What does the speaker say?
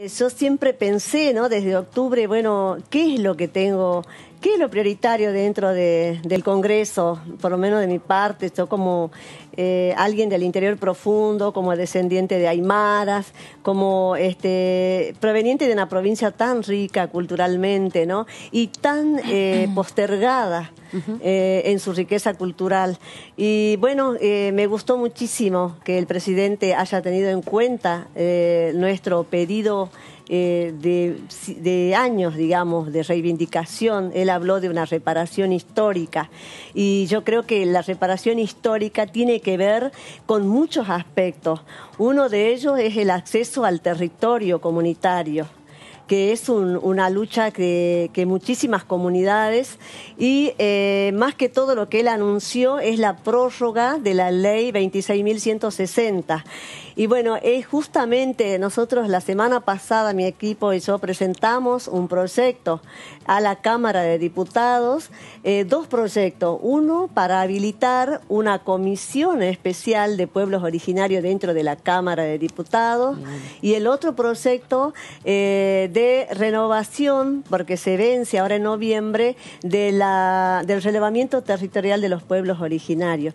Yo siempre pensé, ¿no? Desde octubre, bueno, ¿qué es lo que tengo? ¿Qué es lo prioritario dentro del Congreso? Por lo menos de mi parte, yo como eh, alguien del interior profundo, como descendiente de Aymaras, como este, proveniente de una provincia tan rica culturalmente, ¿no? Y tan eh, postergada eh, en su riqueza cultural. Y bueno, eh, me gustó muchísimo que el presidente haya tenido en cuenta eh, nuestro pedido. de, de, años, digamos, de reivindicación. Él habló de una reparación histórica y yo creo que la reparación histórica tiene que ver con muchos aspectos. Uno de ellos es el acceso al territorio comunitario que es una lucha que, muchísimas comunidades y eh, más que todo lo que él anunció es la prórroga de la ley 26.160. Y bueno, es justamente nosotros la semana pasada, mi equipo y yo presentamos un proyecto a la Cámara de Diputados, eh, dos proyectos, uno para habilitar una comisión especial de pueblos originarios dentro de la Cámara de Diputados y el otro proyecto de eh, de renovación, porque se vence ahora en noviembre, de la, del relevamiento territorial de los pueblos originarios.